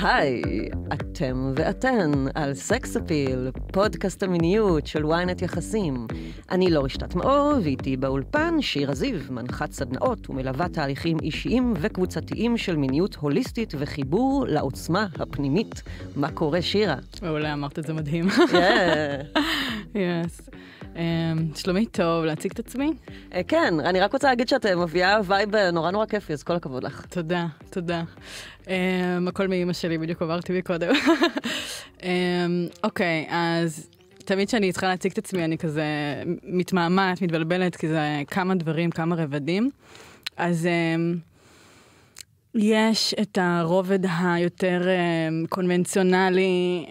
היי, אתם ואתן על סקס אפיל, פודקאסט המיניות של ynet יחסים. אני לא רשתת מאור, ואיתי באולפן שירה זיו, מנחת סדנאות ומלווה תהליכים אישיים וקבוצתיים של מיניות הוליסטית וחיבור לעוצמה הפנימית. מה קורה, שירה? מעולה, אמרת את זה מדהים. יס. yeah. yes. אמ, שלומי טוב, להציג את עצמי? אה, כן, אני רק רוצה להגיד שאת אה, מביאה וייב אה, נורא נורא כיפי, אז כל הכבוד לך. תודה, תודה. אמ, הכל מאימא שלי, בדיוק עברתי מקודם. אמ, אוקיי, אז תמיד כשאני צריכה להציג את עצמי, אני כזה מתמהמת, מתבלבלת, כי זה כמה דברים, כמה רבדים. אז... יש את הרובד היותר um, קונבנציונלי, um,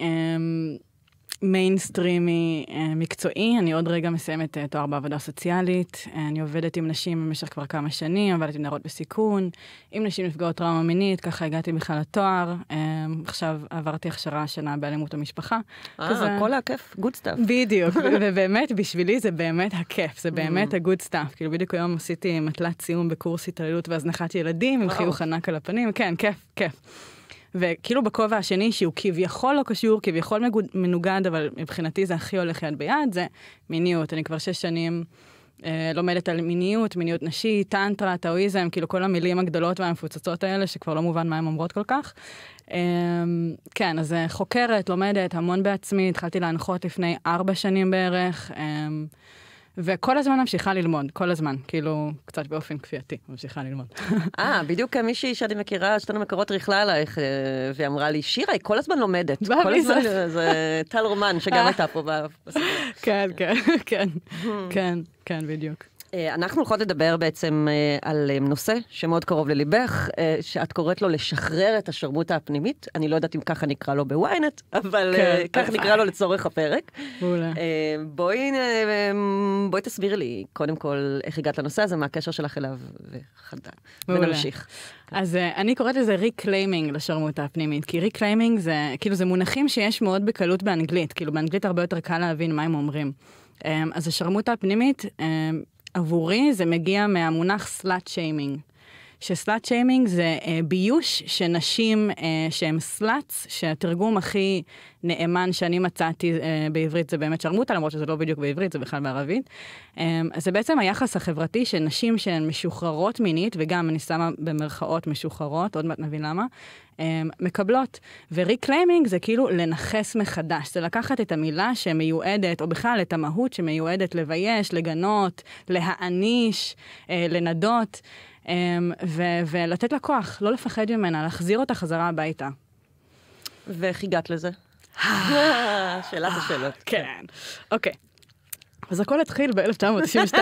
מיינסטרימי אה, מקצועי, אני עוד רגע מסיימת אה, תואר בעבודה סוציאלית, אה, אני עובדת עם נשים במשך כבר כמה שנים, עבדתי עם נערות בסיכון, עם נשים נפגעות טראומה מינית, ככה הגעתי בכלל לתואר, עכשיו עברתי הכשרה השנה באלימות המשפחה. אה, כזה... כל הכיף, גוד סטאפ. בדיוק, ובאמת בשבילי זה באמת הכיף, זה באמת mm. הגוד סטאפ, כאילו בדיוק היום עשיתי מטלת סיום בקורס התעללות והזנחת ילדים, עם חיוך ענק על הפנים, כן, כיף, כיף. וכאילו בכובע השני שהוא כביכול לא קשור, כביכול מנוגד, אבל מבחינתי זה הכי הולך יד ביד, זה מיניות. אני כבר שש שנים אה, לומדת על מיניות, מיניות נשית, טנטרה, טאואיזם, כאילו כל המילים הגדולות והמפוצצות האלה, שכבר לא מובן מה הן אומרות כל כך. אה, כן, אז אה, חוקרת, לומדת המון בעצמי, התחלתי להנחות לפני ארבע שנים בערך. אה, וכל הזמן ממשיכה ללמוד, כל הזמן, כאילו, קצת באופן כפייתי, ממשיכה ללמוד. אה, בדיוק אה, מישהי שאני מכירה, שתינו מכירות ריכלה עלייך, אה, והיא אמרה לי, שירה, היא כל הזמן לומדת. כל הזמן, אה, זה טל רומן, שגם הייתה פה. כן, כן, כן. כן, כן, בדיוק. אה, אנחנו הולכות לדבר בעצם אה, על אה, נושא שמאוד קרוב לליבך, שאת קוראת לו לשחרר את השרמוטה הפנימית. אני לא יודעת אם ככה נקרא לו בוויינט, אבל כן, כך נקרא לו לצורך הפרק. מעולה. בואי, אמ, בואי תסבירי לי, קודם כל, איך הגעת לנושא הזה, מה הקשר שלך אליו, וחדה. ונמשיך. אז אני קוראת לזה ריקליימינג לשרמוטה הפנימית, כי ריקליימינג זה, כאילו, זה מונחים שיש מאוד בקלות באנגלית, כאילו, באנגלית הרבה יותר קל להבין מה הם אומרים. אמ, אז השרמוטה הפנימית אמ, עבורי זה מגיע מהמונח סלאט שיימינג. שסלאט שיימינג זה אה, ביוש שנשים אה, שהן סלאטס, שהתרגום הכי נאמן שאני מצאתי אה, בעברית זה באמת שרמוטה, למרות שזה לא בדיוק בעברית, זה בכלל בערבית. אה, זה בעצם היחס החברתי של נשים שהן משוחררות מינית, וגם אני שמה במרכאות משוחררות, עוד מעט נבין למה, אה, מקבלות. וריקליימינג זה כאילו לנכס מחדש, זה לקחת את המילה שמיועדת, או בכלל את המהות שמיועדת לבייש, לגנות, להעניש, אה, לנדות. אמ, ו- ולתת לה כוח, לא לפחד ממנה, להחזיר אותה חזרה הביתה. ואיך הגעת לזה? שאלת השאלות. כן, אוקיי. אז הכל התחיל ב-1992,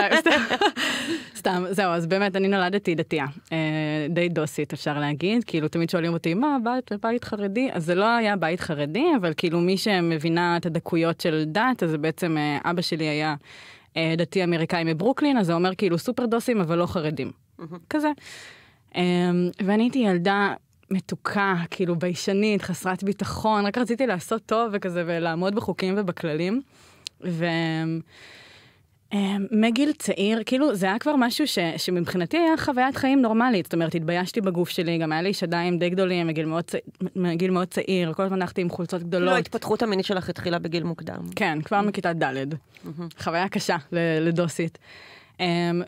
סתם, זהו, אז באמת, אני נולדתי דתייה, אה, די דוסית אפשר להגיד, כאילו תמיד שואלים אותי, מה, בית, בית חרדי? אז זה לא היה בית חרדי, אבל כאילו מי שמבינה את הדקויות של דת, אז בעצם אה, אבא שלי היה אה, דתי אמריקאי מברוקלין, אז זה אומר כאילו סופר דוסים, אבל לא חרדים. Mm-hmm. כזה. אמ, ואני הייתי ילדה מתוקה, כאילו ביישנית, חסרת ביטחון, רק רציתי לעשות טוב וכזה, ולעמוד בחוקים ובכללים. ו... אמ, מגיל צעיר, כאילו זה היה כבר משהו ש, שמבחינתי היה חוויית חיים נורמלית, זאת אומרת התביישתי בגוף שלי, גם היה לי שדיים די גדולים מגיל מאוד, צ... מגיל מאוד צעיר, כל הזמן הלכתי עם חולצות גדולות. לא, ההתפתחות המינית שלך התחילה בגיל מוקדם. כן, כבר mm-hmm. מכיתה ד', mm-hmm. חוויה קשה לדוסית. אמ,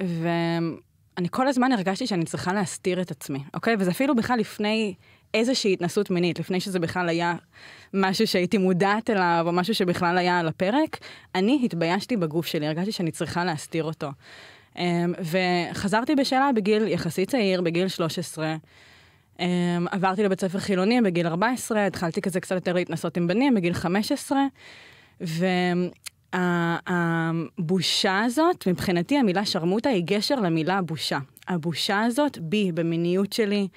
ואני כל הזמן הרגשתי שאני צריכה להסתיר את עצמי, אוקיי? וזה אפילו בכלל לפני איזושהי התנסות מינית, לפני שזה בכלל היה משהו שהייתי מודעת אליו, או משהו שבכלל היה על הפרק, אני התביישתי בגוף שלי, הרגשתי שאני צריכה להסתיר אותו. אמ, וחזרתי בשאלה בגיל יחסית צעיר, בגיל 13. Um, אמ, עברתי לבית ספר חילוני בגיל 14, התחלתי כזה קצת יותר להתנסות עם בנים בגיל 15, ו... הבושה הזאת, מבחינתי המילה שרמוטה היא גשר למילה בושה. הבושה הזאת בי, במיניות שלי,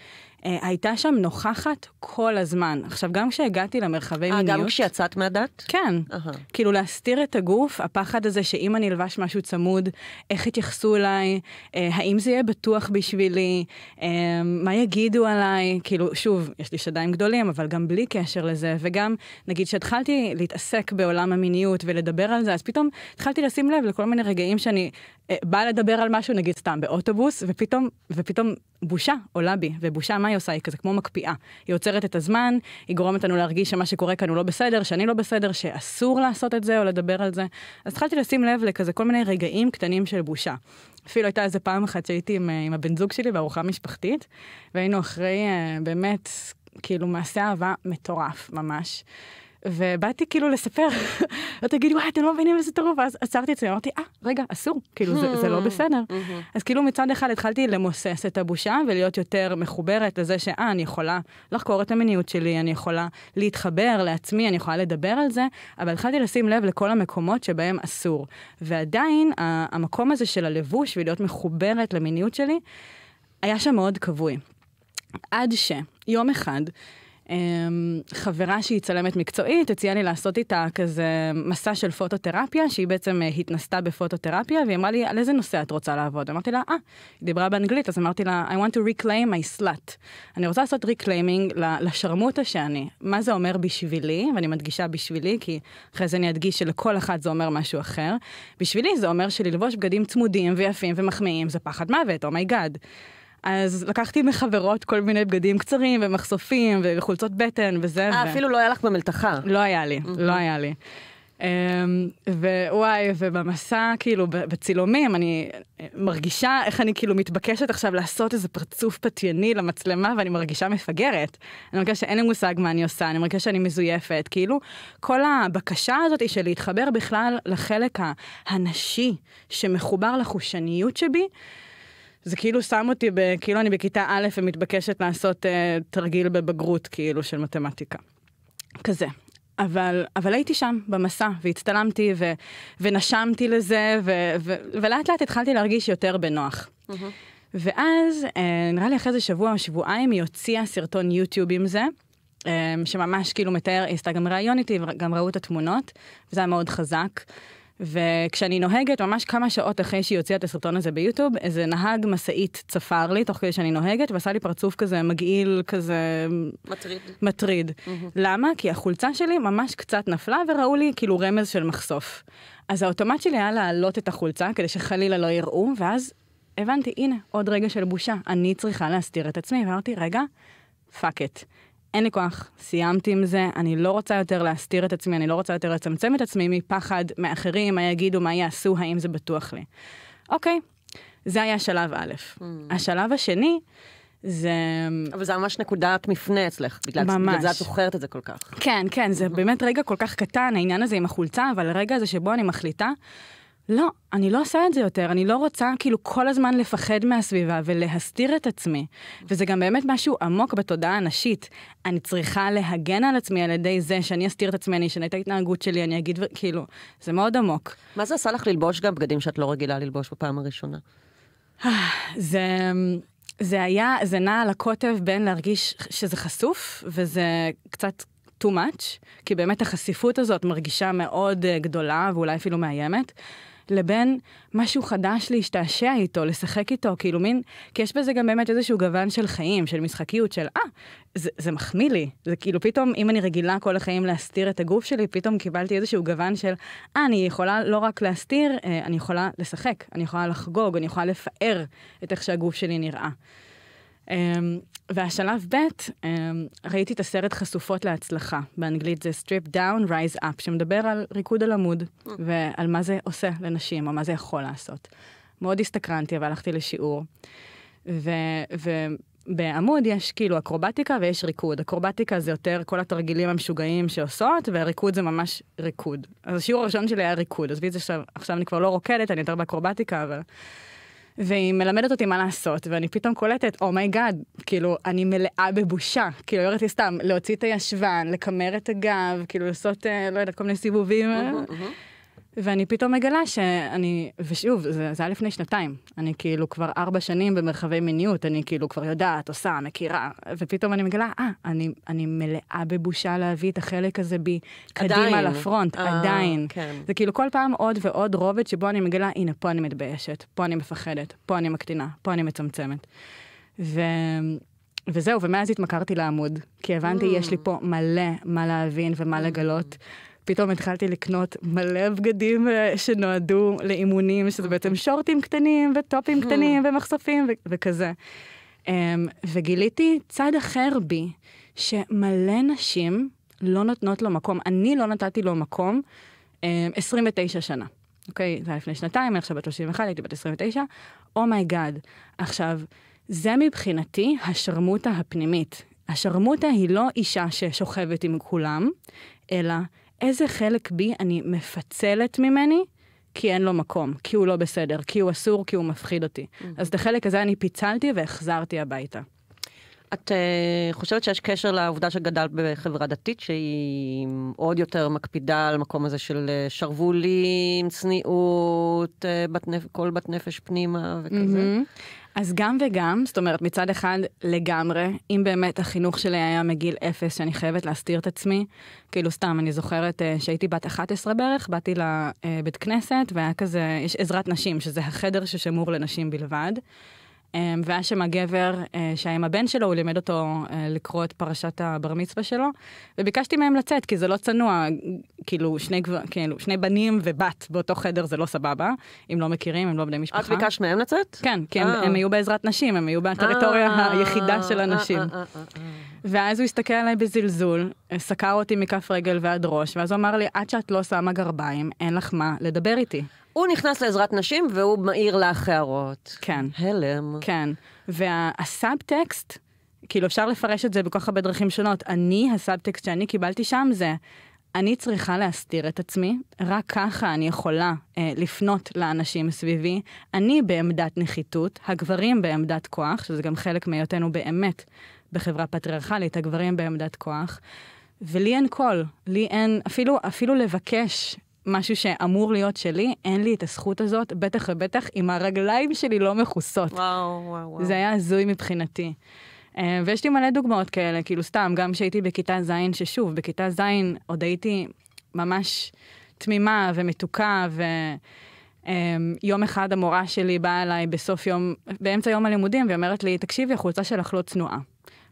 אה, הייתה שם נוכחת כל הזמן. עכשיו, גם כשהגעתי למרחבי מיניות... אה, גם כשיצאת מהדת? כן. Uh-huh. כאילו, להסתיר את הגוף, הפחד הזה שאם אני אלבש משהו צמוד, איך יתייחסו אליי, אה, האם זה יהיה בטוח בשבילי, אה, מה יגידו עליי, כאילו, שוב, יש לי שדיים גדולים, אבל גם בלי קשר לזה, וגם, נגיד, כשהתחלתי להתעסק בעולם המיניות ולדבר על זה, אז פתאום התחלתי לשים לב לכל מיני רגעים שאני אה, באה לדבר על משהו, נגיד, סתם באוטובוס, ופתאום, ופתאום בושה עולה בי, ובושה, מה היא עושה? היא כזה כמו מקפיאה. היא עוצרת את הזמן, היא גורמת לנו להרגיש שמה שקורה כאן הוא לא בסדר, שאני לא בסדר, שאסור לעשות את זה או לדבר על זה. אז התחלתי לשים לב לכזה כל מיני רגעים קטנים של בושה. אפילו הייתה איזה פעם אחת שהייתי עם, אה, עם הבן זוג שלי בארוחה משפחתית, והיינו אחרי אה, באמת, כאילו, מעשה אהבה מטורף ממש. ובאתי כאילו לספר, תגידו, וואי, אה, אתם לא מבינים איזה טירוף, ואז עצרתי את זה, אמרתי, אה, רגע, אסור, כאילו, זה, זה לא hmm. בסדר. Mm-hmm. אז כאילו מצד אחד התחלתי למוסס את הבושה ולהיות יותר מחוברת לזה שאה, אני יכולה לחקור את המיניות שלי, אני יכולה להתחבר לעצמי, אני יכולה לדבר על זה, אבל התחלתי לשים לב לכל המקומות שבהם אסור. ועדיין, המקום הזה של הלבוש ולהיות מחוברת למיניות שלי, היה שם מאוד כבוי. עד שיום אחד, אמ, חברה שהיא צלמת מקצועית הציעה לי לעשות איתה כזה מסע של פוטותרפיה שהיא בעצם אה, התנסתה בפוטותרפיה והיא אמרה לי על איזה נושא את רוצה לעבוד אמרתי לה אה ah, היא דיברה באנגלית אז אמרתי לה I want to reclaim my slut אני רוצה לעשות reclaiming לשרמוטה שאני מה זה אומר בשבילי ואני מדגישה בשבילי כי אחרי זה אני אדגיש שלכל אחת זה אומר משהו אחר בשבילי זה אומר שללבוש בגדים צמודים ויפים ומחמיאים זה פחד מוות אומייגאד. Oh אז לקחתי מחברות כל מיני בגדים קצרים ומחשופים וחולצות בטן וזה. אה, אפילו לא היה לך במלתחה. לא היה לי, אוקיי. לא היה לי. אמ, ווואי, ובמסע, כאילו, בצילומים, אני מרגישה איך אני כאילו מתבקשת עכשיו לעשות איזה פרצוף פתייני למצלמה, ואני מרגישה מפגרת. אני מרגישה שאין לי מושג מה אני עושה, אני מרגישה שאני מזויפת. כאילו, כל הבקשה הזאת היא של להתחבר בכלל לחלק הנשי שמחובר לחושניות שבי, זה כאילו שם אותי, ב, כאילו אני בכיתה א' ומתבקשת לעשות uh, תרגיל בבגרות כאילו של מתמטיקה. כזה. אבל, אבל הייתי שם במסע והצטלמתי ו, ונשמתי לזה ו, ו, ולאט לאט התחלתי להרגיש יותר בנוח. Mm-hmm. ואז אה, נראה לי אחרי איזה שבוע או שבועיים היא הוציאה סרטון יוטיוב עם זה. אה, שממש כאילו מתאר, היא עשתה גם ראיון איתי, גם ראו את התמונות, וזה היה מאוד חזק. וכשאני נוהגת, ממש כמה שעות אחרי שהיא הוציאה את הסרטון הזה ביוטיוב, איזה נהג משאית צפר לי תוך כדי שאני נוהגת, ועשה לי פרצוף כזה מגעיל, כזה... מטריד. מטריד. Mm-hmm. למה? כי החולצה שלי ממש קצת נפלה, וראו לי כאילו רמז של מחשוף. אז האוטומט שלי היה להעלות את החולצה, כדי שחלילה לא יראו, ואז הבנתי, הנה, עוד רגע של בושה. אני צריכה להסתיר את עצמי, ואמרתי, רגע, פאק את. אין לי כוח, סיימתי עם זה, אני לא רוצה יותר להסתיר את עצמי, אני לא רוצה יותר לצמצם את עצמי מפחד מאחרים, מה יגידו, מה יעשו, האם זה בטוח לי. אוקיי, זה היה שלב א'. Mm. השלב השני, זה... אבל זה ממש נקודת מפנה אצלך, בגלל, ממש. בגלל זה את זוכרת את זה כל כך. כן, כן, זה mm-hmm. באמת רגע כל כך קטן, העניין הזה עם החולצה, אבל הרגע הזה שבו אני מחליטה לא, אני לא עושה את זה יותר, אני לא רוצה כאילו כל הזמן לפחד מהסביבה ולהסתיר את עצמי. וזה גם באמת משהו עמוק בתודעה הנשית. אני צריכה להגן על עצמי על ידי זה שאני אסתיר את עצמי, אני אשנה את ההתנהגות שלי, אני אגיד, כאילו, זה מאוד עמוק. מה זה עשה לך ללבוש גם בגדים שאת לא רגילה ללבוש בפעם הראשונה? זה... זה היה, זה נע על הקוטב בין להרגיש שזה חשוף, וזה קצת too much, כי באמת החשיפות הזאת מרגישה מאוד אה, גדולה ואולי אפילו מאיימת. לבין משהו חדש להשתעשע איתו, לשחק איתו, כאילו מין, כי יש בזה גם באמת איזשהו גוון של חיים, של משחקיות, של אה, ah, זה, זה מחמיא לי. זה כאילו פתאום, אם אני רגילה כל החיים להסתיר את הגוף שלי, פתאום קיבלתי איזשהו גוון של אה, אני יכולה לא רק להסתיר, אה, אני יכולה לשחק, אני יכולה לחגוג, אני יכולה לפאר את איך שהגוף שלי נראה. אמ, והשלב ב', אמ, ראיתי את הסרט חשופות להצלחה, באנגלית זה Strip Down, Rise Up, שמדבר על ריקוד על עמוד, ועל מה זה עושה לנשים, או מה זה יכול לעשות. מאוד הסתקרנתי והלכתי לשיעור. ו... ו... בעמוד יש כאילו אקרובטיקה ויש ריקוד. אקרובטיקה זה יותר כל התרגילים המשוגעים שעושות, והריקוד זה ממש ריקוד. אז השיעור הראשון שלי היה ריקוד, עזבי את זה עכשיו, עכשיו אני כבר לא רוקדת, אני יותר באקרובטיקה, אבל... והיא מלמדת אותי מה לעשות, ואני פתאום קולטת, אומייגאד, oh כאילו, אני מלאה בבושה. כאילו, היא אומרת לי סתם, להוציא את הישבן, לקמר את הגב, כאילו, לעשות, אה, לא יודעת, כל מיני סיבובים. Uh-huh, uh-huh. ואני פתאום מגלה שאני, ושוב, זה, זה היה לפני שנתיים, אני כאילו כבר ארבע שנים במרחבי מיניות, אני כאילו כבר יודעת, עושה, מכירה, ופתאום אני מגלה, אה, אני, אני מלאה בבושה להביא את החלק הזה בי קדימה עדיין. לפרונט, אה, עדיין. כן. זה כאילו כל פעם עוד ועוד רובד שבו אני מגלה, הנה, פה אני מתביישת, פה אני מפחדת, פה אני מקטינה, פה אני מצמצמת. ו... וזהו, ומאז התמכרתי לעמוד, כי הבנתי, mm. יש לי mm. פה מלא מה להבין ומה mm. לגלות. Mm. פתאום התחלתי לקנות מלא בגדים אה, שנועדו לאימונים, שזה בעצם שורטים קטנים וטופים אה. קטנים ומחשפים ו- וכזה. אמ, וגיליתי צד אחר בי, שמלא נשים לא נותנות לו מקום. אני לא נתתי לו מקום 29 אמ, שנה. אוקיי? Okay, זה היה לפני שנתיים, אני עכשיו בת 31, הייתי בת 29. אומייגאד. Oh עכשיו, זה מבחינתי השרמוטה הפנימית. השרמוטה היא לא אישה ששוכבת עם כולם, אלא איזה חלק בי אני מפצלת ממני, כי אין לו מקום, כי הוא לא בסדר, כי הוא אסור, כי הוא מפחיד אותי. Mm-hmm. אז את החלק הזה אני פיצלתי והחזרתי הביתה. את uh, חושבת שיש קשר לעובדה שגדלת בחברה דתית, שהיא עוד יותר מקפידה על מקום הזה של אה, שרוולים, צניעות, uh, בת נפ... כל בת נפש פנימה וכזה? Mm-hmm. אז גם וגם, זאת אומרת, מצד אחד לגמרי, אם באמת החינוך שלי היה מגיל אפס, שאני חייבת להסתיר את עצמי, כאילו סתם, אני זוכרת uh, שהייתי בת 11 בערך, באתי לבית כנסת, והיה כזה, יש עזרת נשים, שזה החדר ששמור לנשים בלבד. אמ, והיה שם הגבר אה, שהיה עם הבן שלו, הוא לימד אותו אה, לקרוא את פרשת הבר מצווה שלו, וביקשתי מהם לצאת, כי זה לא צנוע, כאילו שני, כאילו, שני בנים ובת באותו חדר זה לא סבבה, אם לא מכירים, הם לא בני משפחה. את ביקשת מהם לצאת? כן, כי הם, אה. הם היו בעזרת נשים, הם היו בטריטוריה היחידה של הנשים. ואז הוא הסתכל עליי בזלזול, סקר אותי מכף רגל ועד ראש, ואז הוא אמר לי, עד שאת לא שמה גרביים, אין לך מה לדבר איתי. הוא נכנס לעזרת נשים והוא מעיר לך הערות. כן. הלם. כן. והסאבטקסט, כאילו אפשר לפרש את זה בכל כך הרבה דרכים שונות. אני, הסאבטקסט שאני קיבלתי שם זה, אני צריכה להסתיר את עצמי, רק ככה אני יכולה אה, לפנות לאנשים סביבי. אני בעמדת נחיתות, הגברים בעמדת כוח, שזה גם חלק מהיותנו באמת בחברה פטריארכלית, הגברים בעמדת כוח. ולי אין קול, לי אין, אפילו, אפילו לבקש משהו שאמור להיות שלי, אין לי את הזכות הזאת, בטח ובטח אם הרגליים שלי לא מכוסות. וואו, וואו, וואו. זה היה הזוי מבחינתי. אה, ויש לי מלא דוגמאות כאלה, כאילו סתם, גם כשהייתי בכיתה ז', ששוב, בכיתה ז', עוד הייתי ממש תמימה ומתוקה, ויום אמ, אחד המורה שלי באה אליי בסוף יום, באמצע יום הלימודים, והיא אומרת לי, תקשיבי, החולצה שלך לא צנועה.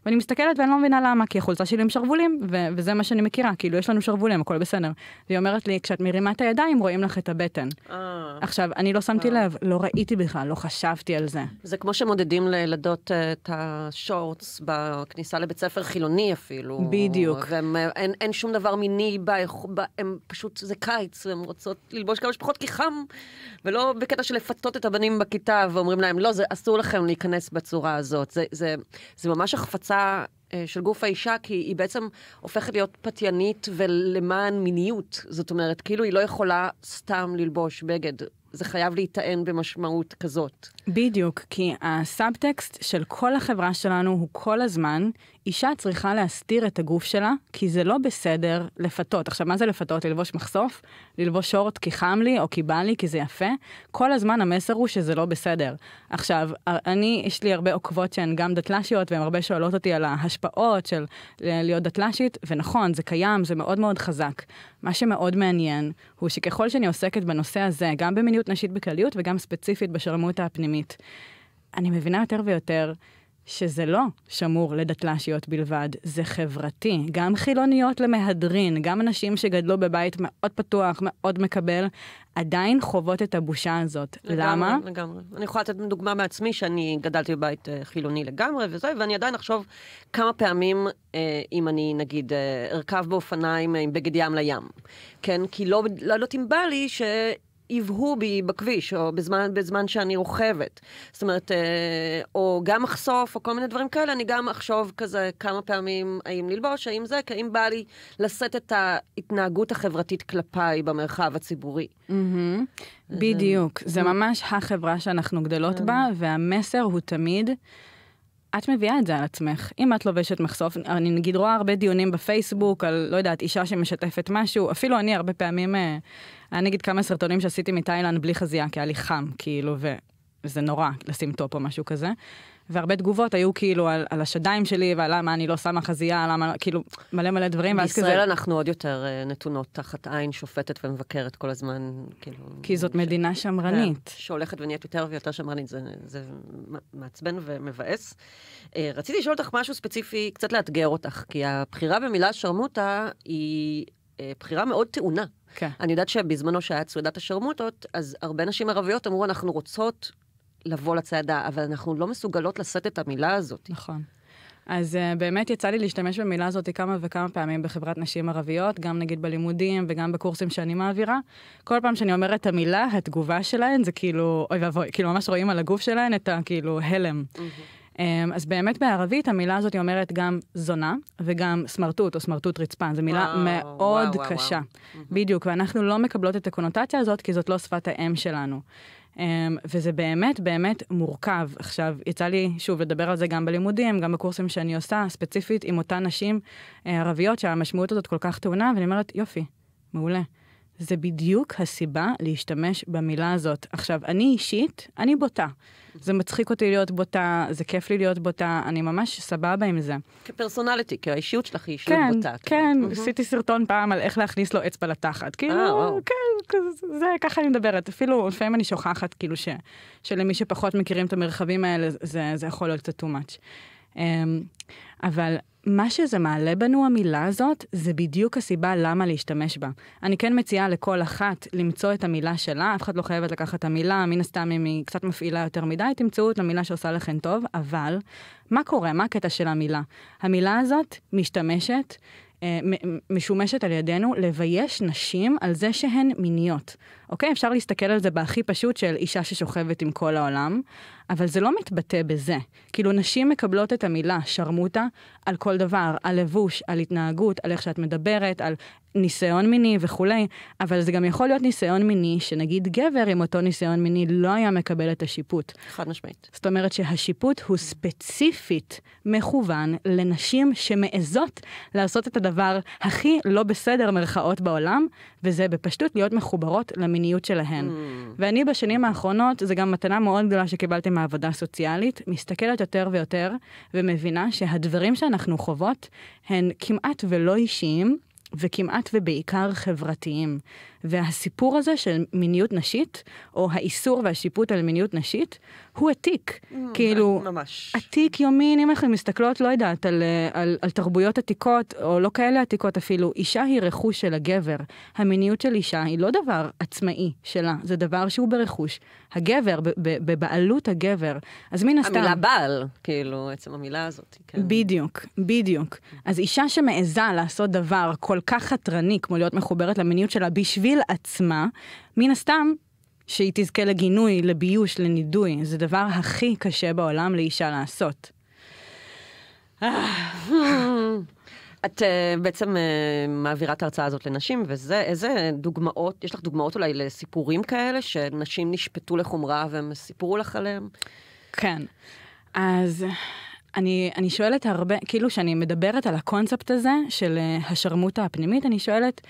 ואני מסתכלת ואני לא מבינה למה, כי החולצה שלי עם שרוולים, וזה מה שאני מכירה, כאילו יש לנו שרוולים, הכל בסדר. והיא אומרת לי, כשאת מרימה את הידיים רואים לך את הבטן. אה. עכשיו, אני לא שמתי אה. לב, לא ראיתי בכלל, לא חשבתי על זה. זה כמו שמודדים לילדות אה, את השורטס בכניסה לבית ספר חילוני אפילו. בדיוק. והם, אה, אין, אין שום דבר מיני, בה, הם פשוט, זה קיץ, והן רוצות ללבוש כמה שפחות כי חם, ולא בקטע של לפתות את הבנים בכיתה ואומרים להם, לא, זה אסור לכם להיכנס בצורה הזאת. זה, זה, זה ממש החפצה הכנסה אה, של גוף האישה, כי היא בעצם הופכת להיות פתיינית ולמען מיניות. זאת אומרת, כאילו היא לא יכולה סתם ללבוש בגד. זה חייב להיטען במשמעות כזאת. בדיוק, כי הסאבטקסט של כל החברה שלנו הוא כל הזמן, אישה צריכה להסתיר את הגוף שלה, כי זה לא בסדר לפתות. עכשיו, מה זה לפתות? ללבוש מחשוף? ללבוש שורט כי חם לי, או כי בא לי, כי זה יפה? כל הזמן המסר הוא שזה לא בסדר. עכשיו, אני, יש לי הרבה עוקבות שהן גם דתל"שיות, והן הרבה שואלות אותי על ההשפעות של להיות דתל"שית, ונכון, זה קיים, זה מאוד מאוד חזק. מה שמאוד מעניין, הוא שככל שאני עוסקת בנושא הזה, גם במיניות בשרלמוטות נשית בכלליות וגם ספציפית בשלמות הפנימית. אני מבינה יותר ויותר שזה לא שמור לדתל"שיות בלבד, זה חברתי. גם חילוניות למהדרין, גם נשים שגדלו בבית מאוד פתוח, מאוד מקבל, עדיין חוות את הבושה הזאת. לגמרי, למה? לגמרי. לגמרי. אני יכולה לתת דוגמה מעצמי שאני גדלתי בבית אה, חילוני לגמרי וזה, ואני עדיין אחשוב כמה פעמים אה, אם אני נגיד אה, ארכב באופניים אה, עם בגד ים לים. כן? כי לא, לא יודעת אם בא לי ש... יבהו בי בכביש, או בזמן, בזמן שאני רוכבת. זאת אומרת, אה, או גם אחשוף, או כל מיני דברים כאלה, אני גם אחשוב כזה כמה פעמים האם ללבוש, האם זה, כי האם בא לי לשאת את ההתנהגות החברתית כלפיי במרחב הציבורי. Mm-hmm. בדיוק, זה ממש החברה שאנחנו גדלות אה. בה, והמסר הוא תמיד... את מביאה את זה על עצמך. אם את לובשת מחשוף, אני נגיד רואה הרבה דיונים בפייסבוק על, לא יודעת, אישה שמשתפת משהו, אפילו אני הרבה פעמים, היה אה, נגיד כמה סרטונים שעשיתי מתאילנד בלי חזייה, כי היה לי חם, כאילו, וזה נורא לשים טופ או משהו כזה. והרבה תגובות היו כאילו על, על השדיים שלי ועל למה אני לא שמה חזייה, למה, כאילו מלא מלא דברים. בישראל כזה... אנחנו עוד יותר אה, נתונות תחת עין שופטת ומבקרת כל הזמן, כאילו... כי זאת ש... מדינה כן, שמרנית. כן, שהולכת ונהיית יותר ויותר שמרנית, זה, זה מעצבן ומבאס. אה, רציתי לשאול אותך משהו ספציפי, קצת לאתגר אותך, כי הבחירה במילה שרמוטה היא... אה, בחירה מאוד טעונה. כן. אני יודעת שבזמנו שהיה צועדת השרמוטות, אז הרבה נשים ערביות אמרו, אנחנו רוצות לבוא לצעדה, אבל אנחנו לא מסוגלות לשאת את המילה הזאת. נכון. אז uh, באמת יצא לי להשתמש במילה הזאת כמה וכמה פעמים בחברת נשים ערביות, גם נגיד בלימודים וגם בקורסים שאני מעבירה. כל פעם שאני אומרת את המילה, התגובה שלהן זה כאילו, אוי ואבוי, כאילו ממש רואים על הגוף שלהן את הכאילו הלם. Mm-hmm. Um, אז באמת בערבית המילה הזאת אומרת גם זונה וגם סמרטוט או סמרטוט רצפה, זו מילה וואו, מאוד וואו, קשה. וואו. Mm-hmm. בדיוק, ואנחנו לא מקבלות את הקונוטציה הזאת כי זאת לא שפת האם שלנו. אמ, וזה באמת באמת מורכב. עכשיו, יצא לי שוב לדבר על זה גם בלימודים, גם בקורסים שאני עושה, ספציפית עם אותן נשים אה, ערביות שהמשמעות הזאת כל כך טעונה, ואני אומרת, יופי, מעולה. זה בדיוק הסיבה להשתמש במילה הזאת. עכשיו, אני אישית, אני בוטה. זה מצחיק אותי להיות בוטה, זה כיף לי להיות בוטה, אני ממש סבבה עם זה. כפרסונליטי, כי האישיות שלך היא אישיות כן, בוטה. כאילו. כן, כן, mm-hmm. עשיתי סרטון פעם על איך להכניס לו אצבע לתחת. אה, כאילו, oh, כן, זה, ככה אני מדברת. אפילו לפעמים אני שוכחת, כאילו, ש, שלמי שפחות מכירים את המרחבים האלה, זה, זה יכול להיות קצת too much. אמ, אבל מה שזה מעלה בנו המילה הזאת, זה בדיוק הסיבה למה להשתמש בה. אני כן מציעה לכל אחת למצוא את המילה שלה, אף אחד לא חייבת לקחת את המילה, מן הסתם אם היא קצת מפעילה יותר מדי, תמצאו את המילה שעושה לכן טוב, אבל מה קורה? מה הקטע של המילה? המילה הזאת משתמשת, אה, משומשת על ידינו לבייש נשים על זה שהן מיניות. אוקיי? אפשר להסתכל על זה בהכי פשוט של אישה ששוכבת עם כל העולם, אבל זה לא מתבטא בזה. כאילו, נשים מקבלות את המילה שרמוטה על כל דבר, על לבוש, על התנהגות, על איך שאת מדברת, על ניסיון מיני וכולי, אבל זה גם יכול להיות ניסיון מיני, שנגיד גבר עם אותו ניסיון מיני לא היה מקבל את השיפוט. חד משמעית. זאת אומרת שהשיפוט הוא ספציפית מכוון לנשים שמעזות לעשות את הדבר הכי לא בסדר, מרכאות, בעולם, וזה בפשטות להיות מחוברות למיניות שלהן. Mm. ואני בשנים האחרונות, זו גם מתנה מאוד גדולה שקיבלתי מהעבודה הסוציאלית, מסתכלת יותר ויותר ומבינה שהדברים שאנחנו חוות הן כמעט ולא אישיים. וכמעט ובעיקר חברתיים. והסיפור הזה של מיניות נשית, או האיסור והשיפוט על מיניות נשית, הוא עתיק. Mm, כאילו, אה, ממש. עתיק יומין, אם אנחנו מסתכלות, לא יודעת, על, אה, על, על תרבויות עתיקות, או לא כאלה עתיקות אפילו, אישה היא רכוש של הגבר. המיניות של אישה היא לא דבר עצמאי שלה, זה דבר שהוא ברכוש הגבר, בבעלות הגבר. אז מן הסתם... המילה בעל, כאילו, עצם המילה הזאת. כן. בדיוק, בדיוק. אז אישה שמעיזה לעשות דבר כל כך חתרני, כמו להיות מחוברת למיניות שלה, בשביל... בשביל עצמה, מן הסתם שהיא תזכה לגינוי, לביוש, לנידוי. זה דבר הכי קשה בעולם לאישה לעשות. את uh, בעצם uh, מעבירה את ההרצאה הזאת לנשים, וזה איזה דוגמאות, יש לך דוגמאות אולי לסיפורים כאלה, שנשים נשפטו לחומרה והם סיפרו לך עליהם? כן. אז אני, אני שואלת הרבה, כאילו שאני מדברת על הקונספט הזה של אה, השרמוטה הפנימית, אני שואלת,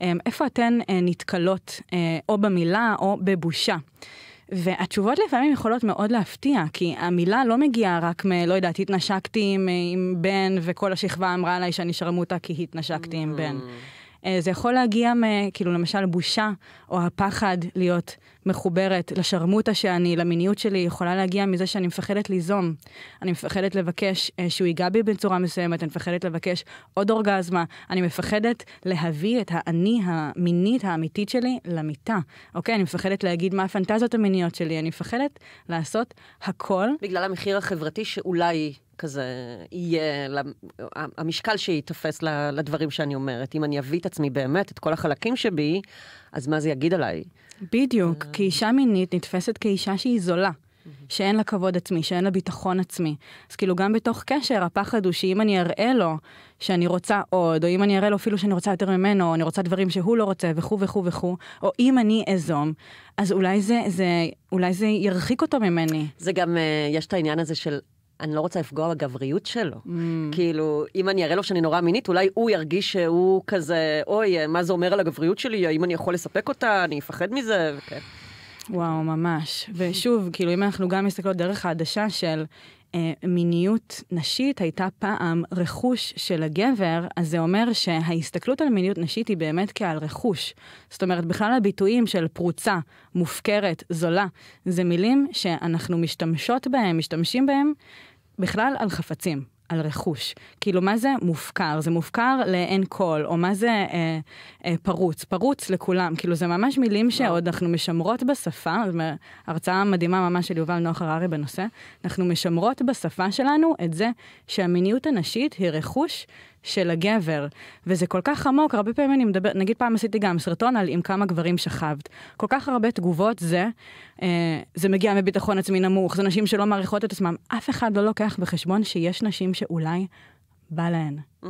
אמ, איפה אתן אה, נתקלות אה, או במילה או בבושה? והתשובות לפעמים יכולות מאוד להפתיע, כי המילה לא מגיעה רק מ... לא יודעת, התנשקתי עם, עם בן, וכל השכבה אמרה עליי שאני שרמוטה כי התנשקתי עם בן. Mm. אה, זה יכול להגיע, מ, כאילו למשל בושה, או הפחד להיות מחוברת לשרמוטה שאני, למיניות שלי, יכולה להגיע מזה שאני מפחדת ליזום. אני מפחדת לבקש אה, שהוא ייגע בי בצורה מסוימת, אני מפחדת לבקש עוד אורגזמה, אני מפחדת להביא את האני המינית האמיתית שלי למיטה, אוקיי? אני מפחדת להגיד מה הפנטזיות המיניות שלי, אני מפחדת לעשות הכל. בגלל המחיר החברתי שאולי... כזה יהיה, המשקל שייתפס לדברים שאני אומרת. אם אני אביא את עצמי באמת, את כל החלקים שבי, אז מה זה יגיד עליי? בדיוק, אה. כי אישה מינית נתפסת כאישה שהיא זולה. שאין לה כבוד עצמי, שאין לה ביטחון עצמי. אז כאילו גם בתוך קשר, הפחד הוא שאם אני אראה לו שאני רוצה עוד, או אם אני אראה לו אפילו שאני רוצה יותר ממנו, או אני רוצה דברים שהוא לא רוצה, וכו' וכו' וכו', או אם אני אזום, אז אולי זה, זה, אולי זה ירחיק אותו ממני. זה גם, אה, יש את העניין הזה של אני לא רוצה לפגוע בגבריות שלו. Mm. כאילו, אם אני אראה לו שאני נורא מינית, אולי הוא ירגיש שהוא כזה, אוי, מה זה אומר על הגבריות שלי? האם אני יכול לספק אותה? אני אפחד מזה? וכן. וואו, ממש. ושוב, כאילו, אם אנחנו גם מסתכלות דרך העדשה של אה, מיניות נשית הייתה פעם רכוש של הגבר, אז זה אומר שההסתכלות על מיניות נשית היא באמת כעל רכוש. זאת אומרת, בכלל הביטויים של פרוצה, מופקרת, זולה, זה מילים שאנחנו משתמשות בהם, משתמשים בהם, בכלל על חפצים, על רכוש. כאילו, מה זה מופקר? זה מופקר לעין כל, או מה זה אה, אה, פרוץ, פרוץ לכולם, כאילו זה ממש מילים שעוד אנחנו משמרות בשפה, זאת אומרת, הרצאה מדהימה ממש של יובל נוח הררי בנושא, אנחנו משמרות בשפה שלנו את זה שהמיניות הנשית היא רכוש של הגבר, וזה כל כך עמוק, הרבה פעמים אני מדבר, נגיד פעם עשיתי גם סרטון על עם כמה גברים שכבת, כל כך הרבה תגובות זה, אה, זה מגיע מביטחון עצמי נמוך, זה נשים שלא מעריכות את עצמם, אף אחד לא לוקח בחשבון שיש נשים שאולי בא להן. Mm-hmm.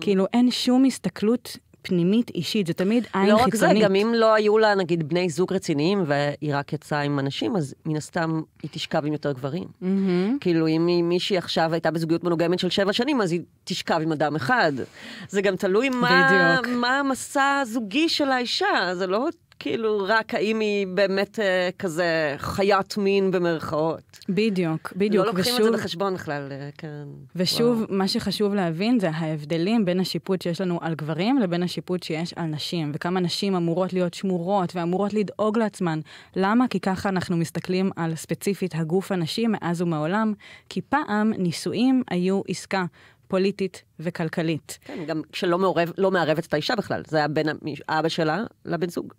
כאילו אין שום הסתכלות פנימית אישית, זה תמיד עין לא חיצונית. לא רק זה, גם אם לא היו לה נגיד בני זוג רציניים והיא רק יצאה עם אנשים, אז מן הסתם היא תשכב עם יותר גברים. Mm-hmm. כאילו אם מישהי עכשיו הייתה בזוגיות מנוגמת של שבע שנים, אז היא תשכב עם אדם אחד. זה גם תלוי מה, מה המסע הזוגי של האישה, זה לא כאילו רק האם היא באמת אה, כזה חיית מין במרכאות. בדיוק, לא בדיוק. לא לוקחים ושוב, את זה בחשבון בכלל, אה, כן. ושוב, וואו. מה שחשוב להבין זה ההבדלים בין השיפוט שיש לנו על גברים לבין השיפוט שיש על נשים, וכמה נשים אמורות להיות שמורות ואמורות לדאוג לעצמן. למה? כי ככה אנחנו מסתכלים על ספציפית הגוף הנשי מאז ומעולם, כי פעם נישואים היו עסקה. פוליטית וכלכלית. כן, גם כשלא מעורב, לא מערבת את האישה בכלל, זה היה בין אבא שלה לבן זוג.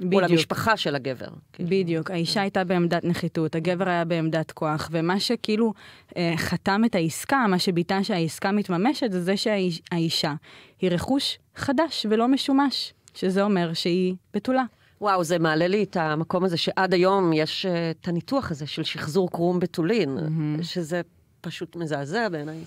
בדיוק. או למשפחה של הגבר. כן. בדיוק, האישה הייתה בעמדת נחיתות, הגבר היה בעמדת כוח, ומה שכאילו אה, חתם את העסקה, מה שביטא שהעסקה מתממשת, זה זה שהאישה היא רכוש חדש ולא משומש, שזה אומר שהיא בתולה. וואו, זה מעלה לי את המקום הזה שעד היום יש uh, את הניתוח הזה של שחזור קרום בתולין, mm-hmm. שזה פשוט מזעזע בעיניי.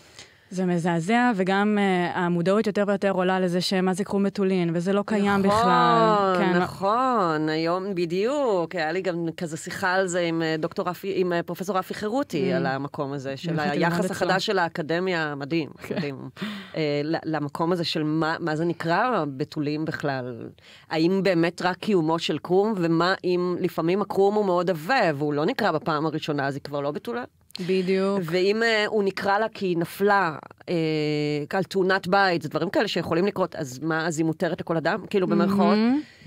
זה מזעזע, וגם uh, המודעות יותר ויותר עולה לזה שמה זה קרום בתולין, וזה לא קיים נכון, בכלל. נכון, כן. נכון, היום בדיוק, היה לי גם כזה שיחה על זה עם, אה, דוקטור רפי, עם אה, פרופסור רפי חירותי, mm. על המקום הזה, של היחס החדש של האקדמיה, מדהים, okay. כן. מדהים. uh, למקום הזה של מה, מה זה נקרא בתולים בכלל. האם באמת רק קיומו של קרום, ומה אם לפעמים הקרום הוא מאוד עבה, והוא לא נקרא בפעם הראשונה, אז היא כבר לא בתולה? בדיוק. ואם uh, הוא נקרא לה כי היא נפלה uh, על תאונת בית, זה דברים כאלה שיכולים לקרות, אז מה, אז היא מותרת לכל אדם? כאילו, במרכאות. Mm-hmm.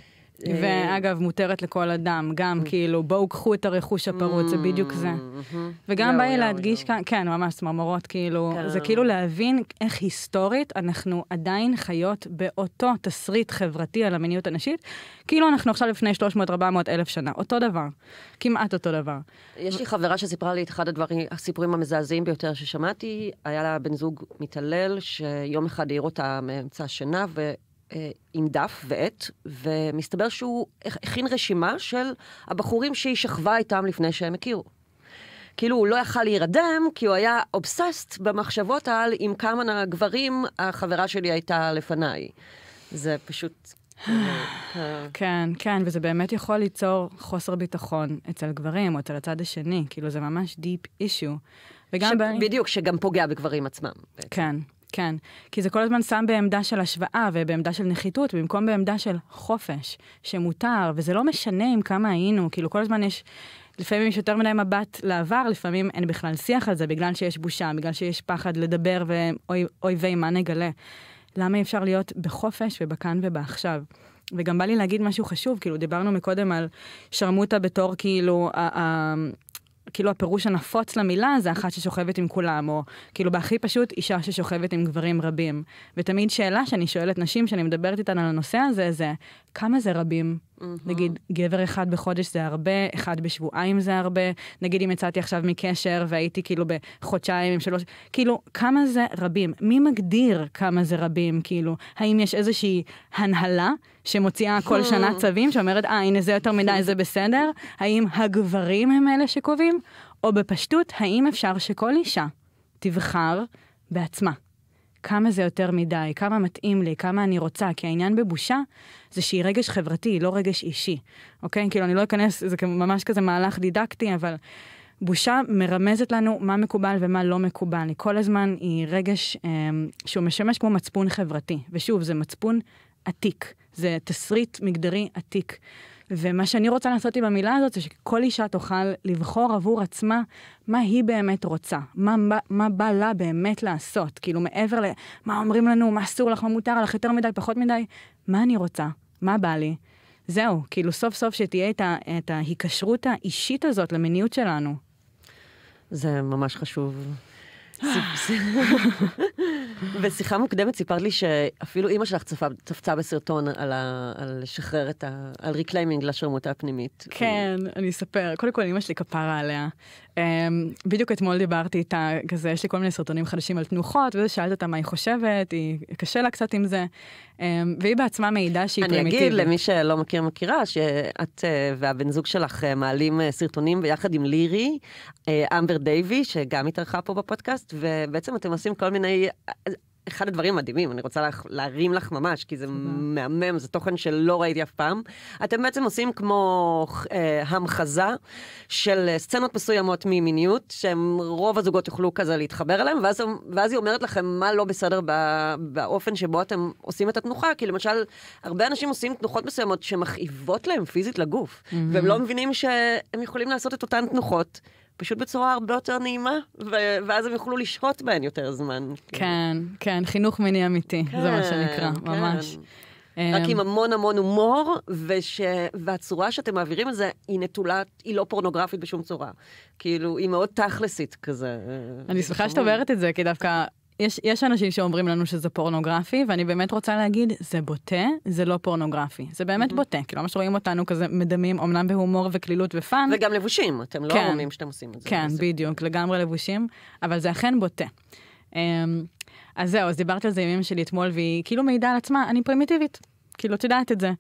אה, ואגב, מותרת לכל אדם, גם mm. כאילו, בואו קחו את הרכוש הפרוץ, זה בדיוק זה. Mm-hmm. וגם בא לי להדגיש כאן, כן, ממש צמרמורות, כאילו, כן. זה כאילו להבין איך היסטורית אנחנו עדיין חיות באותו תסריט חברתי על המיניות הנשית, כאילו אנחנו עכשיו לפני 300-400 אלף שנה, אותו דבר, כמעט אותו דבר. יש לי חברה שסיפרה לי את אחד הדברים, הסיפורים המזעזעים ביותר ששמעתי, היה לה בן זוג מתעלל, שיום אחד העיר אותה מאמצע השינה, אה, עם דף ועט, ומסתבר שהוא הכין רשימה של הבחורים שהיא שכבה איתם לפני שהם הכירו. כאילו הוא לא יכל להירדם, כי הוא היה אובססט במחשבות על עם כמה גברים החברה שלי הייתה לפניי. זה פשוט... אה, אה. כן, כן, וזה באמת יכול ליצור חוסר ביטחון אצל גברים או אצל הצד השני, כאילו זה ממש דיפ אישיו. וגם ש... בדיוק, שגם פוגע בגברים עצמם. בעצם. כן. כן, כי זה כל הזמן שם בעמדה של השוואה ובעמדה של נחיתות, במקום בעמדה של חופש, שמותר, וזה לא משנה עם כמה היינו, כאילו כל הזמן יש, לפעמים יש יותר מדי מבט לעבר, לפעמים אין בכלל שיח על זה, בגלל שיש בושה, בגלל שיש פחד לדבר ואוי ואי מה נגלה. למה אי אפשר להיות בחופש ובכאן ובעכשיו? וגם בא לי להגיד משהו חשוב, כאילו דיברנו מקודם על שרמוטה בתור כאילו כאילו הפירוש הנפוץ למילה זה אחת ששוכבת עם כולם, או כאילו בהכי פשוט, אישה ששוכבת עם גברים רבים. ותמיד שאלה שאני שואלת נשים שאני מדברת איתן על הנושא הזה, זה כמה זה רבים? Mm-hmm. נגיד, גבר אחד בחודש זה הרבה, אחד בשבועיים זה הרבה. נגיד אם יצאתי עכשיו מקשר והייתי כאילו בחודשיים עם שלוש, כאילו, כמה זה רבים? מי מגדיר כמה זה רבים? כאילו, האם יש איזושהי הנהלה שמוציאה כל hmm. שנה צווים שאומרת, אה, הנה זה יותר מדי, זה בסדר? האם הגברים הם אלה שקובעים? או בפשטות, האם אפשר שכל אישה תבחר בעצמה? כמה זה יותר מדי, כמה מתאים לי, כמה אני רוצה, כי העניין בבושה זה שהיא רגש חברתי, היא לא רגש אישי, אוקיי? כאילו, אני לא אכנס, זה ממש כזה מהלך דידקטי, אבל... בושה מרמזת לנו מה מקובל ומה לא מקובל. היא כל הזמן היא רגש אה, שהוא משמש כמו מצפון חברתי. ושוב, זה מצפון עתיק. זה תסריט מגדרי עתיק. ומה שאני רוצה לעשות עם המילה הזאת זה שכל אישה תוכל לבחור עבור עצמה מה היא באמת רוצה, מה, מה, מה בא לה באמת לעשות. כאילו מעבר למה אומרים לנו, מה אסור לך, מה מותר לך, יותר מדי, פחות מדי, מה אני רוצה, מה בא לי? זהו, כאילו סוף סוף שתהיה את, ה, את ההיקשרות האישית הזאת למיניות שלנו. זה ממש חשוב. בשיחה מוקדמת סיפרת לי שאפילו אימא שלך צפה, צפצה בסרטון על, ה, על לשחרר את ה... על ריקליימינג לשרמוטה הפנימית. כן, ו... אני אספר. קודם כל אימא שלי כפרה עליה. Um, בדיוק אתמול דיברתי איתה, כזה, יש לי כל מיני סרטונים חדשים על תנוחות, וזה שאלת אותה מה היא חושבת, היא, קשה לה קצת עם זה. Um, והיא בעצמה מעידה שהיא פרימיטיבית. אני אגיד למי שלא מכיר מכירה, שאת uh, והבן זוג שלך uh, מעלים uh, סרטונים ביחד עם לירי, אמבר uh, דייווי, שגם התארחה פה בפודקאסט, ובעצם אתם עושים כל מיני אחד הדברים המדהימים, אני רוצה לך, להרים לך ממש, כי זה מהמם, זה תוכן שלא ראיתי אף פעם. אתם בעצם עושים כמו אה, המחזה של סצנות מסוימות ממיניות, שהם רוב הזוגות יוכלו כזה להתחבר אליהם, ואז, ואז היא אומרת לכם מה לא בסדר בא, באופן שבו אתם עושים את התנוחה, כי למשל, הרבה אנשים עושים תנוחות מסוימות שמכאיבות להם פיזית לגוף, והם לא מבינים שהם יכולים לעשות את אותן תנוחות פשוט בצורה הרבה יותר נעימה, ואז הם יוכלו לשהות בהן יותר זמן. כאילו. כן, כן, חינוך מיני אמיתי, כן, זה מה כן, שנקרא, כן. ממש. רק אמ, עם המון המון הומור, וש... והצורה שאתם מעבירים את זה היא נטולת, היא לא פורנוגרפית בשום צורה. כאילו, היא מאוד תכלסית כזה. אה, אני שמחה שאת אומרת את זה, כי דווקא יש, יש אנשים שאומרים לנו שזה פורנוגרפי, ואני באמת רוצה להגיד, זה בוטה, זה לא פורנוגרפי. זה באמת mm-hmm. בוטה, כאילו ממש רואים אותנו כזה מדמים, אמנם בהומור וקלילות ופאן. וגם לבושים, אתם לא כן, אומרים שאתם עושים את זה. כן, בדיוק, לגמרי לבושים, אבל זה אכן בוטה. אמ, אז זהו, אז דיברתי על זה עם אמא שלי אתמול, והיא כאילו מעידה על עצמה, אני פרימיטיבית, כאילו, את יודעת את זה.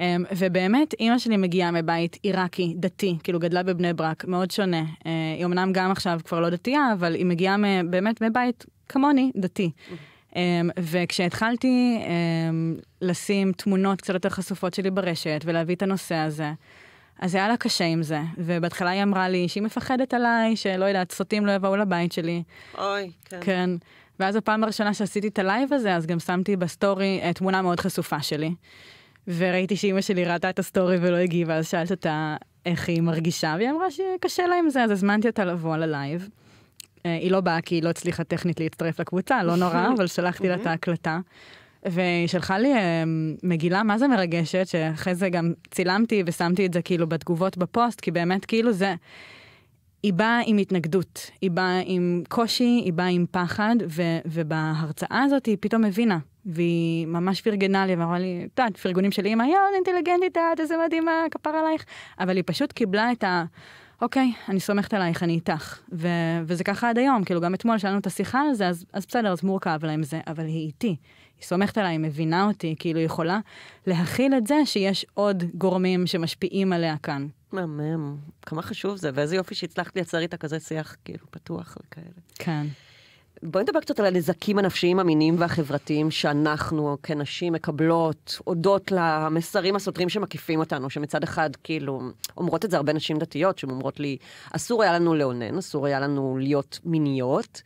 אמ, ובאמת, אימא שלי מגיעה מבית עיראקי, דתי, כאילו גדלה בבני ברק, מאוד שונה. אה, היא אמנם גם עכשיו כבר לא דתייה, אבל היא מגיעה באמת מבית כמוני, דתי. אמ, וכשהתחלתי אמ, לשים תמונות קצת יותר חשופות שלי ברשת ולהביא את הנושא הזה, אז היה לה קשה עם זה, ובהתחלה היא אמרה לי שהיא מפחדת עליי, שלא יודעת, סוטים לא יבואו לבית שלי. אוי, כן. כן. ואז הפעם הראשונה שעשיתי את הלייב הזה, אז גם שמתי בסטורי אה, תמונה מאוד חשופה שלי. וראיתי שאימא שלי ראתה את הסטורי ולא הגיבה, אז שאלת אותה איך היא מרגישה, והיא אמרה שקשה לה עם זה, אז הזמנתי אותה לבוא ללייב. אה, היא לא באה כי היא לא הצליחה טכנית להצטרף לקבוצה, לא נורא, אבל שלחתי לה את אוקיי. ההקלטה. והיא שלחה לי אה, מגילה מה זה מרגשת, שאחרי זה גם צילמתי ושמתי את זה כאילו בתגובות בפוסט, כי באמת כאילו זה... היא באה עם התנגדות, היא באה עם קושי, היא באה עם פחד, ו- ובהרצאה הזאת היא פתאום הבינה. והיא ממש פרגנה לי ואמרה לי, את יודעת, פרגונים של אימא, יואו, אינטליגנטית את, איזה מדהימה, כפר עלייך. אבל היא פשוט קיבלה את ה... אוקיי, אני סומכת עלייך, אני איתך. ו- וזה ככה עד היום, כאילו גם אתמול שאלנו את השיחה על זה, אז, אז בסדר, אז מורכב להם זה, אבל היא איתי. היא סומכת עליי, היא מבינה אותי, כאילו היא יכולה להכיל את זה שיש עוד גורמים שמשפיעים עליה כאן. מהמם, כמה חשוב זה, ואיזה יופי שהצלחת לייצר איתה כזה שיח כאילו פתוח וכאלה. כן. בואי נדבר קצת על הנזקים הנפשיים, המיניים והחברתיים שאנחנו כנשים מקבלות, הודות למסרים הסותרים שמקיפים אותנו, שמצד אחד, כאילו, אומרות את זה הרבה נשים דתיות, שהן אומרות לי, אסור היה לנו לאונן, אסור היה לנו להיות מיניות,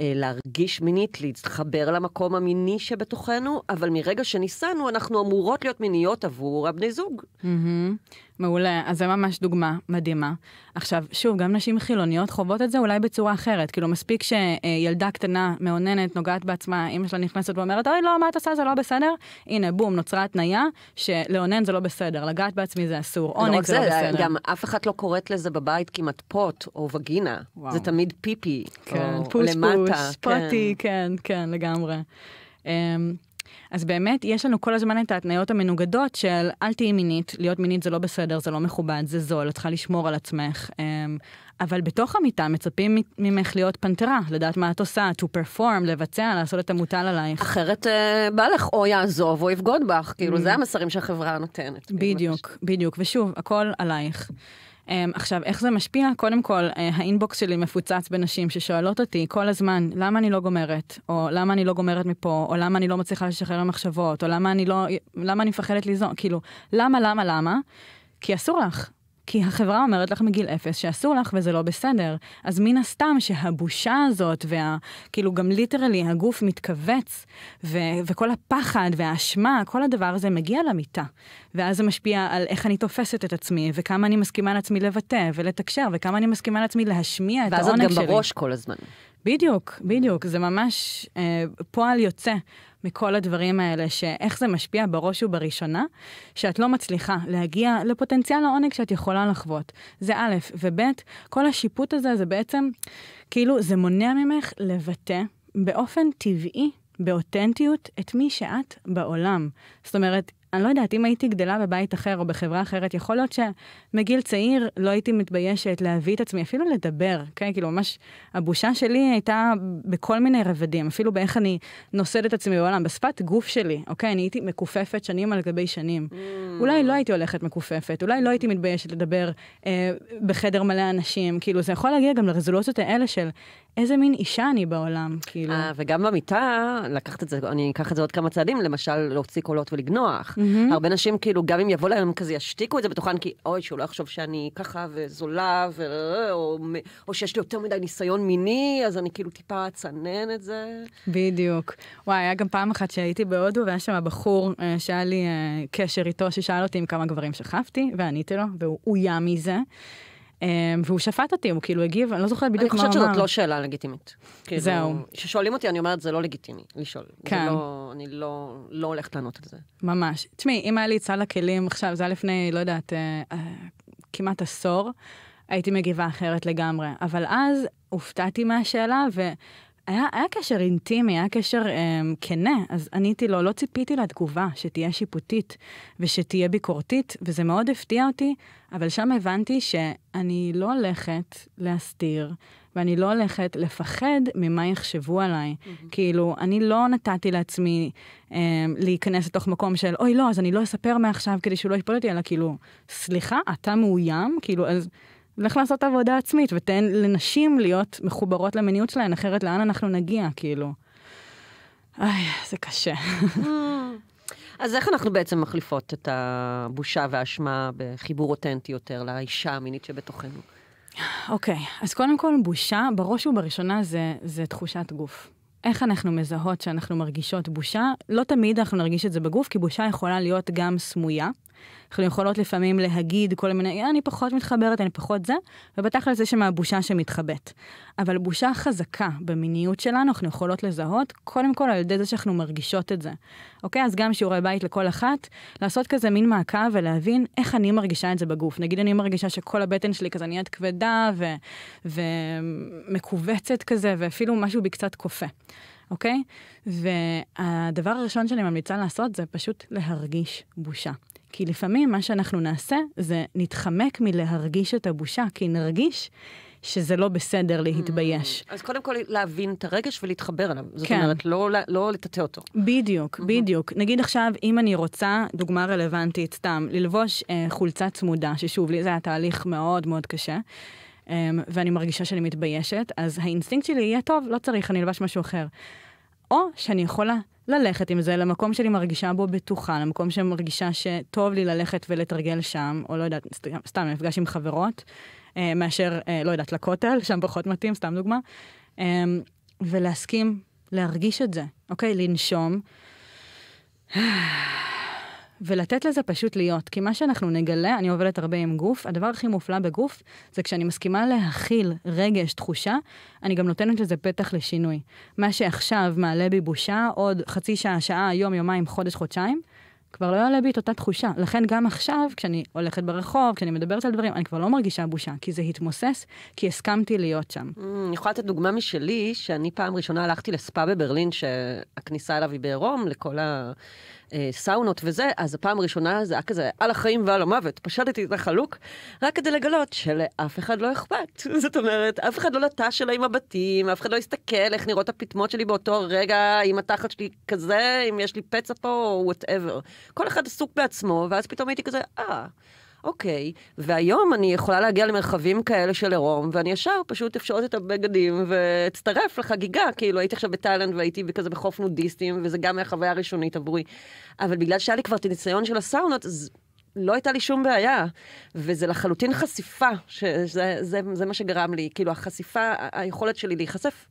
אה, להרגיש מינית, להתחבר למקום המיני שבתוכנו, אבל מרגע שניסינו, אנחנו אמורות להיות מיניות עבור הבני זוג. Mm-hmm. מעולה, אז זה ממש דוגמה מדהימה. עכשיו, שוב, גם נשים חילוניות חוות את זה אולי בצורה אחרת. כאילו, מספיק שילדה קטנה, מאוננת, נוגעת בעצמה, אמא שלה נכנסת ואומרת, אוי, לא, מה את עושה? זה לא בסדר. הנה, בום, נוצרה התניה שלאונן זה לא בסדר, לגעת בעצמי זה אסור, לא עונג זה, זה לא בסדר. גם אף אחת לא קוראת לזה בבית כמעט פוט או וגינה. וואו. זה תמיד פיפי. כן, או פוש, או פוש, למטה, פוש, כן. פוטי, כן, כן, לגמרי. אמ, אז באמת יש לנו כל הזמן את ההתניות המנוגדות של אל תהיי מינית, להיות מינית זה לא בסדר, זה לא מכובד, זה זול, את צריכה לשמור על עצמך. אמ, אבל בתוך המיטה מצפים ממך להיות פנתרה, לדעת מה את עושה, to perform, לבצע, לעשות את המוטל עלייך. אחרת אה, בא לך או יעזוב או יבגוד בך, כאילו mm. זה המסרים שהחברה נותנת. בדיוק, בדיוק, ושוב, הכל עלייך. אמ, עכשיו, איך זה משפיע? קודם כל, אה, האינבוקס שלי מפוצץ בנשים ששואלות אותי כל הזמן, למה אני לא גומרת? או למה אני לא גומרת מפה? או למה אני לא מצליחה לשחרר מחשבות? או למה אני לא... למה אני מפחדת לזון? כאילו, למה, למה, למה? כי אסור לך. כי החברה אומרת לך מגיל אפס שאסור לך וזה לא בסדר. אז מן הסתם שהבושה הזאת, וכאילו גם ליטרלי הגוף מתכווץ, ו, וכל הפחד והאשמה, כל הדבר הזה מגיע למיטה. ואז זה משפיע על איך אני תופסת את עצמי, וכמה אני מסכימה לעצמי לבטא ולתקשר, וכמה אני מסכימה לעצמי להשמיע את העונג שלי. ואז את גם בראש כל הזמן. בדיוק, בדיוק, זה ממש אה, פועל יוצא מכל הדברים האלה, שאיך זה משפיע בראש ובראשונה, שאת לא מצליחה להגיע לפוטנציאל העונג שאת יכולה לחוות. זה א', וב', כל השיפוט הזה זה בעצם, כאילו, זה מונע ממך לבטא באופן טבעי באותנטיות את מי שאת בעולם. זאת אומרת, אני לא יודעת, אם הייתי גדלה בבית אחר או בחברה אחרת, יכול להיות שמגיל צעיר לא הייתי מתביישת להביא את עצמי, אפילו לדבר, כן? כאילו ממש, הבושה שלי הייתה בכל מיני רבדים, אפילו באיך אני נושאת את עצמי בעולם, בשפת גוף שלי, אוקיי? אני הייתי מכופפת שנים על גבי שנים. Mm. אולי לא הייתי הולכת מכופפת, אולי לא הייתי מתביישת לדבר אה, בחדר מלא אנשים, כאילו זה יכול להגיע גם לרזולוציות האלה של איזה מין אישה אני בעולם, כאילו. 아, אה, וגם במיטה, לקחת את זה, אני אקח את זה עוד כמה צעדים, למשל להוציא קולות ולגנוח. Mm-hmm. Mm-hmm. הרבה נשים, כאילו, גם אם יבוא להם כזה, ישתיקו את זה בתוכן, כי אוי, שהוא לא יחשוב שאני ככה וזולה, ו... או, או שיש לי יותר מדי ניסיון מיני, אז אני כאילו טיפה אצנן את זה. בדיוק. וואי, היה גם פעם אחת שהייתי בהודו, והיה שם בחור אה, שהיה לי אה, קשר איתו, ששאל אותי עם כמה גברים שכבתי, ועניתי לו, והוא אוים מזה. אמ, והוא שפט אותי, הוא כאילו הגיב, אני לא זוכרת בדיוק מה הוא אמר. אני חושבת שזאת לא שאלה לגיטימית. כאילו, זהו. כששואלים אותי, אני אומרת, זה לא לגיטימי לשאול. כן. לא, אני לא, לא, הולכת לענות על זה. ממש. תשמעי, אם היה לי את סל הכלים עכשיו, זה היה לפני, לא יודעת, אה, אה, כמעט עשור, הייתי מגיבה אחרת לגמרי. אבל אז הופתעתי מהשאלה, היה, היה קשר אינטימי, היה קשר אמ, אה, כנה, אז עניתי לו, לא ציפיתי לתגובה, שתהיה שיפוטית ושתהיה ביקורתית, וזה מאוד הפתיע אותי, אבל שם הבנתי שאני לא הולכת להסתיר, ואני לא הולכת לפחד ממה יחשבו עליי. Mm-hmm. כאילו, אני לא נתתי לעצמי אמ, אה, להיכנס לתוך מקום של, אוי, לא, אז אני לא אספר מעכשיו כדי שהוא לא ישפוט אותי, אלא כאילו, סליחה, אתה מאוים? כאילו, אז... לך לעשות עבודה עצמית ותן לנשים להיות מחוברות למיניות שלהן, אחרת לאן אנחנו נגיע, כאילו. איי, זה קשה. אז איך אנחנו בעצם מחליפות את הבושה והאשמה בחיבור אותנטי יותר לאישה המינית שבתוכנו? אוקיי, okay, אז קודם כל בושה, בראש ובראשונה זה, זה תחושת גוף. איך אנחנו מזהות שאנחנו מרגישות בושה? לא תמיד אנחנו נרגיש את זה בגוף, כי בושה יכולה להיות גם סמויה. אנחנו יכולות לפעמים להגיד כל מיני, אה, אני פחות מתחברת, אני פחות זה, ובתכל'ס יש שם הבושה שמתחבאת. אבל בושה חזקה במיניות שלנו, אנחנו יכולות לזהות, קודם כל על ידי זה שאנחנו מרגישות את זה. אוקיי? אז גם שיעורי בית לכל אחת, לעשות כזה מין מעקב ולהבין איך אני מרגישה את זה בגוף. נגיד אני מרגישה שכל הבטן שלי כזה נהיית כבדה ו- ומכווצת כזה, ואפילו משהו בי קצת קופא. אוקיי? Okay? והדבר הראשון שאני ממליצה לעשות זה פשוט להרגיש בושה. כי לפעמים מה שאנחנו נעשה זה נתחמק מלהרגיש את הבושה, כי נרגיש שזה לא בסדר להתבייש. Mm. אז קודם כל להבין את הרגש ולהתחבר אליו. זאת כן. אומרת, לא, לא לטאטא אותו. בדיוק, mm-hmm. בדיוק. נגיד עכשיו, אם אני רוצה, דוגמה רלוונטית סתם, ללבוש אה, חולצה צמודה, ששוב, לי זה היה תהליך מאוד מאוד קשה. Um, ואני מרגישה שאני מתביישת, אז האינסטינקט שלי יהיה טוב, לא צריך, אני אלבש משהו אחר. או שאני יכולה ללכת עם זה למקום שאני מרגישה בו בטוחה, למקום שמרגישה שטוב לי ללכת ולתרגל שם, או לא יודעת, סתם מפגש עם חברות, אה, מאשר, אה, לא יודעת, לכותל, שם פחות מתאים, סתם דוגמה, אה, ולהסכים להרגיש את זה, אוקיי? לנשום. ולתת לזה פשוט להיות. כי מה שאנחנו נגלה, אני עובדת הרבה עם גוף, הדבר הכי מופלא בגוף זה כשאני מסכימה להכיל רגש, תחושה, אני גם נותנת לזה פתח לשינוי. מה שעכשיו מעלה בי בושה, עוד חצי שעה, שעה, יום, יומיים, חודש, חודשיים, כבר לא יעלה בי את אותה תחושה. לכן גם עכשיו, כשאני הולכת ברחוב, כשאני מדברת על דברים, אני כבר לא מרגישה בושה, כי זה התמוסס, כי הסכמתי להיות שם. Mm, אני יכולה לתת דוגמה משלי, שאני פעם ראשונה הלכתי לספא בברלין, שהכניסה אליו היא בעירום, לכל ה... אה, סאונות וזה, אז הפעם הראשונה זה היה כזה על החיים ועל המוות, פשטתי את החלוק, רק כדי לגלות שלאף אחד לא אכפת. זאת אומרת, אף אחד לא נטש אליי הבתים, אף אחד לא הסתכל איך נראות הפטמות שלי באותו רגע, אם התחת שלי כזה, אם יש לי פצע פה, או וואטאבר. כל אחד עסוק בעצמו, ואז פתאום הייתי כזה, אה. Ah, אוקיי, והיום אני יכולה להגיע למרחבים כאלה של עירום, ואני ישר פשוט אפשרות את הבגדים ואצטרף לחגיגה, כאילו הייתי עכשיו בתאילנד והייתי כזה בחוף נודיסטים, וזה גם היה חוויה ראשונית עבורי. אבל בגלל שהיה לי כבר את הניסיון של הסאונות, אז לא הייתה לי שום בעיה. וזה לחלוטין חשיפה, שזה זה, זה מה שגרם לי, כאילו החשיפה, היכולת שלי להיחשף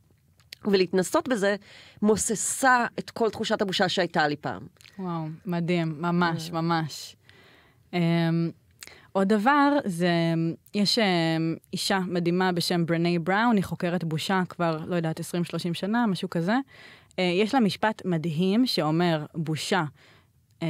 ולהתנסות בזה, מוססה את כל תחושת הבושה שהייתה לי פעם. וואו, מדהים, ממש, אה. ממש. אמ, עוד דבר, זה, יש אה, אישה מדהימה בשם ברני בראון, היא חוקרת בושה כבר, לא יודעת, 20-30 שנה, משהו כזה. אה, יש לה משפט מדהים שאומר, בושה אה,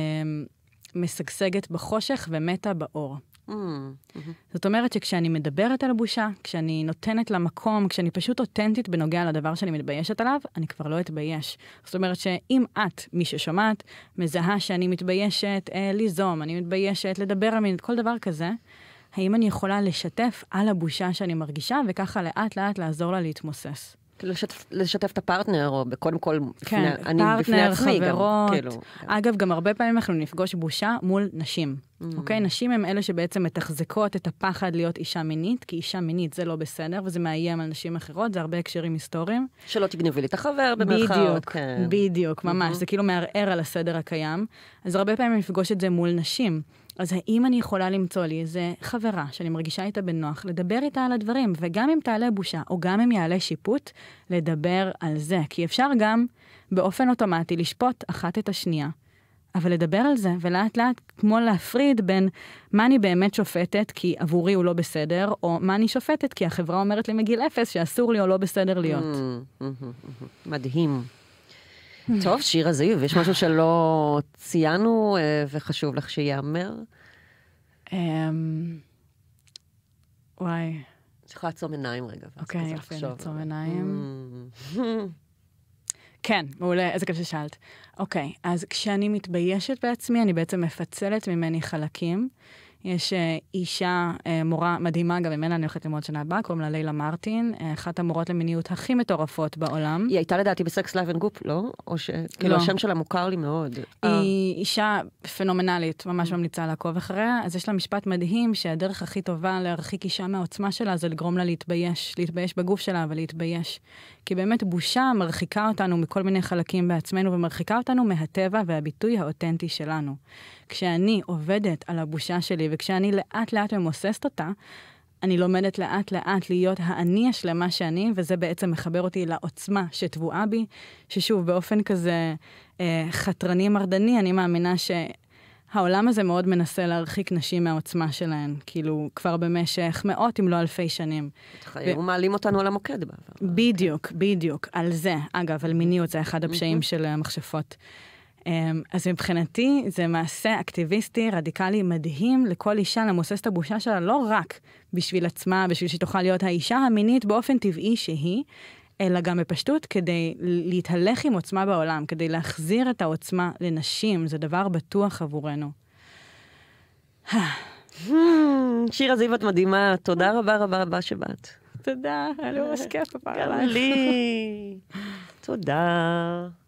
משגשגת בחושך ומתה באור. Mm -hmm. זאת אומרת שכשאני מדברת על בושה, כשאני נותנת לה מקום, כשאני פשוט אותנטית בנוגע לדבר שאני מתביישת עליו, אני כבר לא אתבייש. זאת אומרת שאם את, מי ששומעת, מזהה שאני מתביישת אה, ליזום, אני מתביישת לדבר על מין, כל דבר כזה, האם אני יכולה לשתף על הבושה שאני מרגישה, וככה לאט לאט לעזור לה להתמוסס. לשתף, לשתף את הפרטנר, או קודם כל, כן, בפני, פרטנר, אני בפני עצמי חברות. גם, כאילו. כן. אגב, גם הרבה פעמים אנחנו נפגוש בושה מול נשים, mm-hmm. אוקיי? נשים הן אלה שבעצם מתחזקות את הפחד להיות אישה מינית, כי אישה מינית זה לא בסדר, וזה מאיים על נשים אחרות, זה הרבה הקשרים היסטוריים. שלא תגנבי לי את החבר במרכאות. בדיוק, כן. בדיוק, ממש, mm-hmm. זה כאילו מערער על הסדר הקיים. אז הרבה פעמים נפגוש את זה מול נשים. אז האם אני יכולה למצוא לי איזה חברה שאני מרגישה איתה בנוח, לדבר איתה על הדברים, וגם אם תעלה בושה, או גם אם יעלה שיפוט, לדבר על זה. כי אפשר גם באופן אוטומטי לשפוט אחת את השנייה. אבל לדבר על זה, ולאט לאט כמו להפריד בין מה אני באמת שופטת כי עבורי הוא לא בסדר, או מה אני שופטת כי החברה אומרת לי מגיל אפס שאסור לי או לא בסדר להיות. Mm, mm, mm, מדהים. טוב, שירה זיו, יש משהו שלא ציינו אה, וחשוב לך שייאמר? אמ, וואי. את יכולה לעצום עיניים רגע. אוקיי, יפה, לעצום עיניים. Mm. כן, מעולה, איזה כיף ששאלת. אוקיי, אז כשאני מתביישת בעצמי, אני בעצם מפצלת ממני חלקים. יש אה, אישה, אה, מורה מדהימה, גם ממנה אני הולכת ללמוד שנה הבאה, קוראים לה לילה מרטין, אה, אחת המורות למיניות הכי מטורפות בעולם. היא הייתה לדעתי בסקס לייב אנד גופ, לא? או ש... לא. כאילו, השם שלה מוכר לי מאוד. היא אה. אישה פנומנלית, ממש mm. ממליצה לעקוב אחריה, אז יש לה משפט מדהים שהדרך הכי טובה להרחיק אישה מהעוצמה שלה זה לגרום לה להתבייש, להתבייש בגוף שלה, אבל להתבייש. כי באמת בושה מרחיקה אותנו מכל מיני חלקים בעצמנו ומרחיקה אותנו מהטבע והביטוי האותנטי שלנו. כשאני עובדת על הבושה שלי, וכשאני לאט-לאט ממוססת אותה, אני לומדת לאט-לאט להיות האני השלמה שאני, וזה בעצם מחבר אותי לעוצמה שטבועה בי, ששוב, באופן כזה אה, חתרני מרדני, אני מאמינה ש... העולם הזה מאוד מנסה להרחיק נשים מהעוצמה שלהן, כאילו, כבר במשך מאות אם לא אלפי שנים. היו ו... מעלים אותנו על המוקד בעבר. בדיוק, בדיוק, על זה. אגב, על מיניות, זה אחד הפשעים של המכשפות. אמ, אז מבחינתי זה מעשה אקטיביסטי רדיקלי מדהים לכל אישה למוסס את הבושה שלה לא רק בשביל עצמה, בשביל שתוכל להיות האישה המינית באופן טבעי שהיא, אלא גם בפשטות כדי להתהלך עם עוצמה בעולם, כדי להחזיר את העוצמה לנשים, זה דבר בטוח עבורנו. Hmm, שירה זיו, את מדהימה, תודה רבה רבה רבה שבאת. תודה, היה לי ממש כיף הפעם. גם לי. תודה.